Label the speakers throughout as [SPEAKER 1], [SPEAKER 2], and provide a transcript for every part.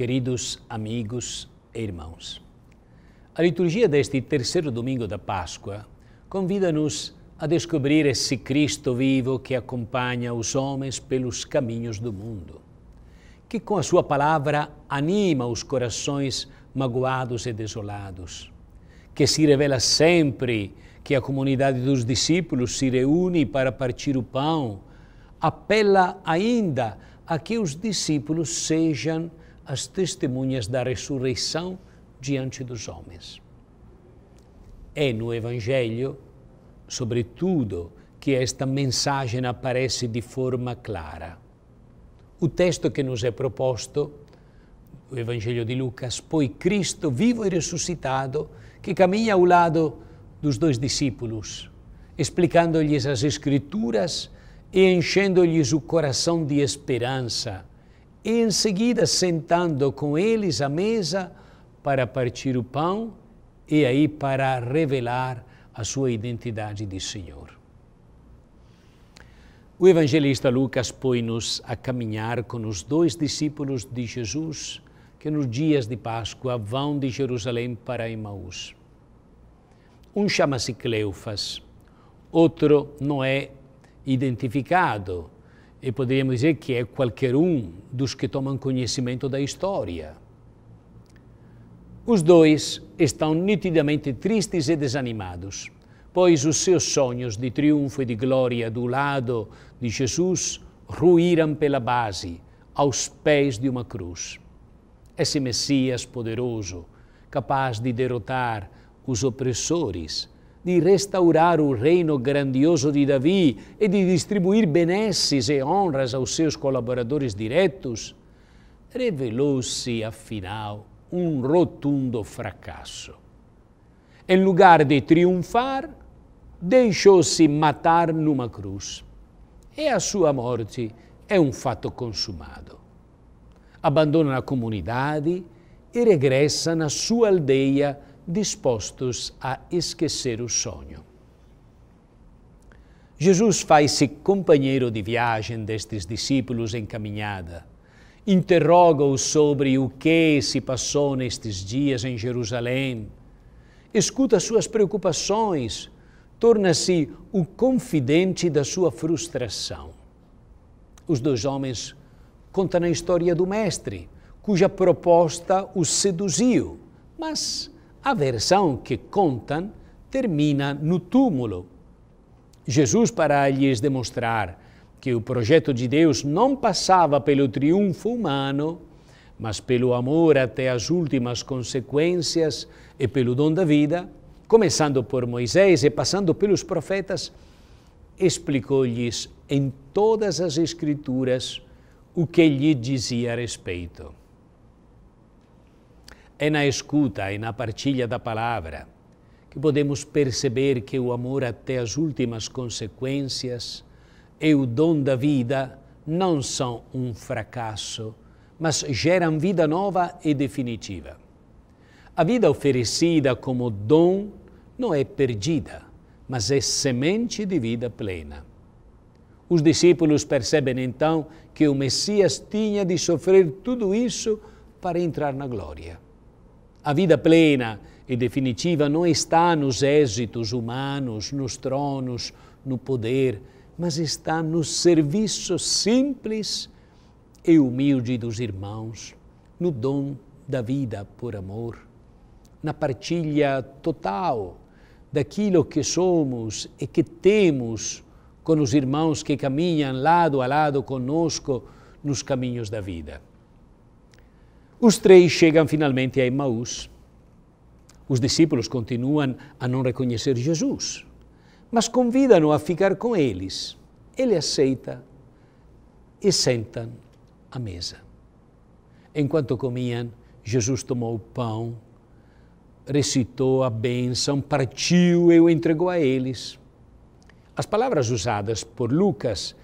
[SPEAKER 1] Queridos amigos e irmãos, a liturgia deste terceiro domingo da Páscoa convida-nos a descobrir esse Cristo vivo que acompanha os homens pelos caminhos do mundo, que com a sua palavra anima os corações magoados e desolados, que se revela sempre que a comunidade dos discípulos se reúne para partir o pão, apela ainda a que os discípulos sejam as testemunhas da ressurreição diante dos homens. É no Evangelho, sobretudo, que esta mensagem aparece de forma clara. O texto que nos é proposto, o Evangelho de Lucas, põe Cristo vivo e ressuscitado que caminha ao lado dos dois discípulos, explicando-lhes as Escrituras e enchendo-lhes o coração de esperança e em seguida sentando com eles à mesa para partir o pão e aí para revelar a sua identidade de Senhor. O evangelista Lucas põe-nos a caminhar com os dois discípulos de Jesus que nos dias de Páscoa vão de Jerusalém para Emmaus Um chama-se Cleofas, outro não é identificado, e poderíamos dizer que é qualquer um dos que tomam conhecimento da história. Os dois estão nitidamente tristes e desanimados, pois os seus sonhos de triunfo e de glória do lado de Jesus ruíram pela base, aos pés de uma cruz. Esse Messias poderoso, capaz de derrotar os opressores, di restaurar o reino grandioso de Davi e de distribuir benesses e honras aos seus colaboradores diretos, revelou-se, afinal, um rotundo fracasso. Em lugar de triunfar, deixou-se matar numa cruz. E a sua morte é um fato consumado. Abbandona a comunidade e regressa na sua aldeia dispostos a esquecer o sonho. Jesus faz-se companheiro de viagem destes discípulos em caminhada. Interroga-os sobre o que se passou nestes dias em Jerusalém. Escuta suas preocupações. Torna-se o confidente da sua frustração. Os dois homens contam a história do Mestre, cuja proposta o seduziu, mas a versão que contam termina no túmulo. Jesus, para lhes demonstrar que o projeto de Deus não passava pelo triunfo humano, mas pelo amor até as últimas consequências e pelo dom da vida, começando por Moisés e passando pelos profetas, explicou-lhes em todas as Escrituras o que lhe dizia a respeito. É na escuta e na partilha da palavra que podemos perceber que o amor até as últimas consequências e o dom da vida não são um fracasso, mas geram vida nova e definitiva. A vida oferecida como dom não é perdida, mas é semente de vida plena. Os discípulos percebem então que o Messias tinha de sofrer tudo isso para entrar na glória. A vida plena e definitiva não está nos êxitos humanos, nos tronos, no poder, mas está no serviço simples e humilde dos irmãos, no dom da vida por amor, na partilha total daquilo que somos e que temos com os irmãos que caminham lado a lado conosco nos caminhos da vida. Os três chegam finalmente a Emmaus. Os discípulos continuam a não reconhecer Jesus, mas convidam-no a ficar com eles. Ele aceita e sentam à mesa. Enquanto comiam, Jesus tomou o pão, recitou a bênção, partiu e o entregou a eles. As palavras usadas por Lucas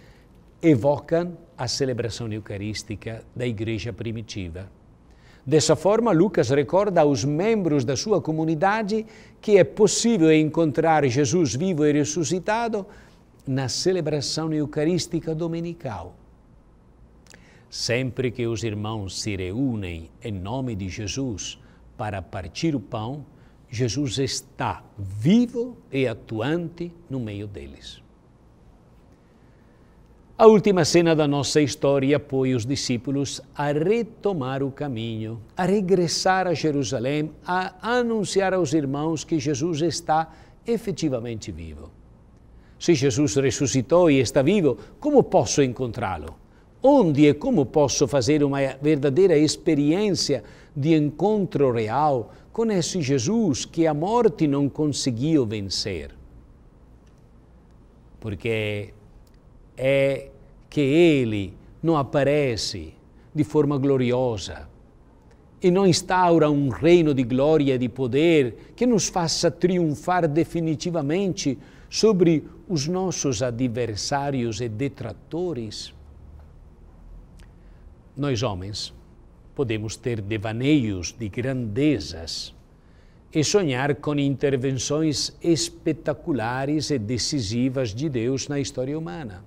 [SPEAKER 1] evocam a celebração eucarística da igreja primitiva. Dessa forma, Lucas recorda aos membros da sua comunidade que é possível encontrar Jesus vivo e ressuscitado na celebração eucarística dominical. Sempre que os irmãos se reúnem em nome de Jesus para partir o pão, Jesus está vivo e atuante no meio deles. A última cena da nossa história põe os discípulos a retomar o caminho, a regressar a Jerusalém, a anunciar aos irmãos que Jesus está efetivamente vivo. Se Jesus ressuscitou e está vivo, como posso encontrá-lo? Onde e como posso fazer uma verdadeira experiência de encontro real com esse Jesus que a morte não conseguiu vencer? Porque é que Ele não aparece de forma gloriosa e não instaura um reino de glória e de poder que nos faça triunfar definitivamente sobre os nossos adversários e detratores. Nós, homens, podemos ter devaneios de grandezas e sonhar com intervenções espetaculares e decisivas de Deus na história humana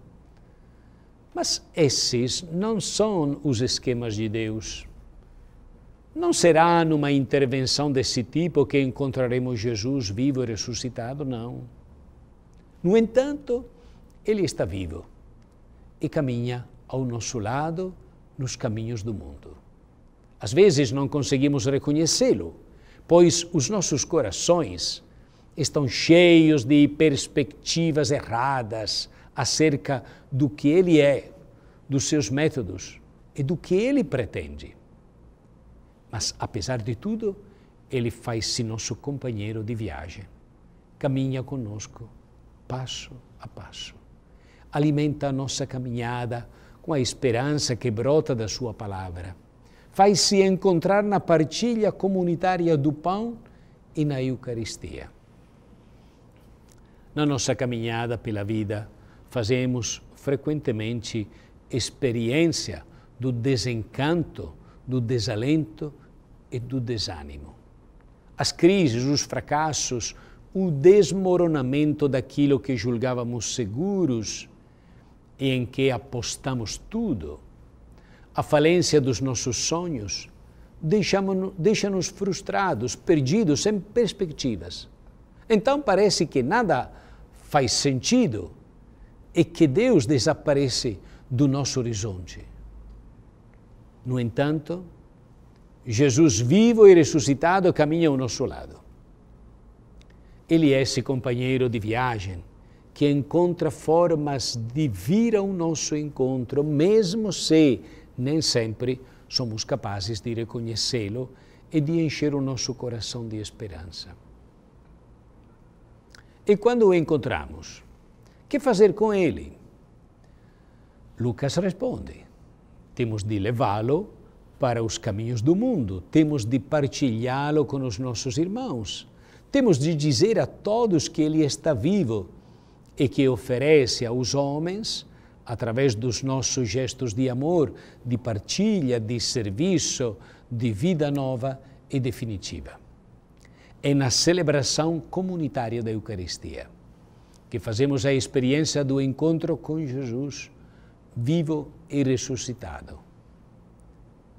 [SPEAKER 1] mas esses não são os esquemas de Deus. Não será numa intervenção desse tipo que encontraremos Jesus vivo e ressuscitado, não. No entanto, Ele está vivo e caminha ao nosso lado nos caminhos do mundo. Às vezes não conseguimos reconhecê-lo, pois os nossos corações estão cheios de perspectivas erradas, acerca do que ele é, dos seus métodos e do que ele pretende. Mas, apesar de tudo, ele faz-se nosso companheiro de viagem. Caminha conosco, passo a passo. Alimenta a nossa caminhada com a esperança que brota da Sua palavra. Faz-se encontrar na partilha comunitária do pão e na Eucaristia. Na nossa caminhada pela vida, fazemos frequentemente experiência do desencanto, do desalento e do desânimo. As crises, os fracassos, o desmoronamento daquilo que julgávamos seguros e em que apostamos tudo, a falência dos nossos sonhos, deixam nos frustrados, perdidos, sem perspectivas. Então parece que nada faz sentido é que Deus desaparece do nosso horizonte. No entanto, Jesus vivo e ressuscitado caminha ao nosso lado. Ele é esse companheiro de viagem que encontra formas de vir ao nosso encontro, mesmo se nem sempre somos capazes de reconhecê-lo e de encher o nosso coração de esperança. E quando o encontramos, que fazer com ele? Lucas responde: temos de levá-lo para os caminhos do mundo, temos de partilhá-lo com os nossos irmãos, temos de dizer a todos que ele está vivo e que oferece aos homens, através dos nossos gestos de amor, de partilha, de serviço, de vida nova e definitiva. É na celebração comunitária da Eucaristia que fazemos a experiência do encontro com Jesus vivo e ressuscitado.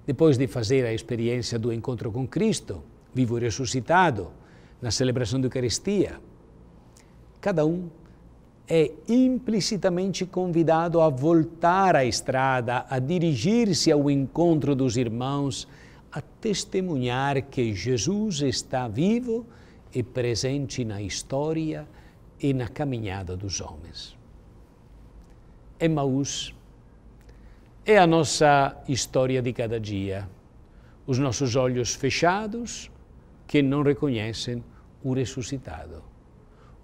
[SPEAKER 1] Depois de fazer a experiência do encontro com Cristo, vivo e ressuscitado, na celebração da Eucaristia, cada um é implicitamente convidado a voltar à estrada, a dirigir-se ao encontro dos irmãos, a testemunhar que Jesus está vivo e presente na história e na caminhada dos homens. Emmaus é a nossa história de cada dia, os nossos olhos fechados que não reconhecem o ressuscitado,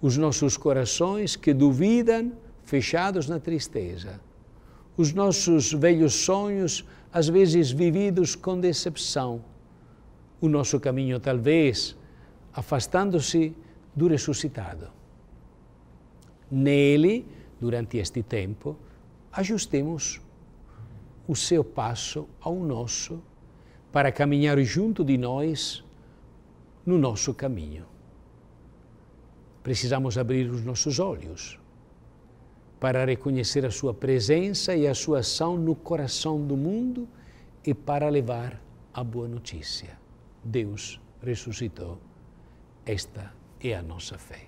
[SPEAKER 1] os nossos corações que duvidam, fechados na tristeza, os nossos velhos sonhos, às vezes vividos com decepção, o nosso caminho, talvez, afastando-se do ressuscitado nele, durante este tempo, ajustemos o seu passo ao nosso, para caminhar junto de nós no nosso caminho. Precisamos abrir os nossos olhos para reconhecer a sua presença e a sua ação no coração do mundo e para levar a boa notícia. Deus ressuscitou. Esta é a nossa fé.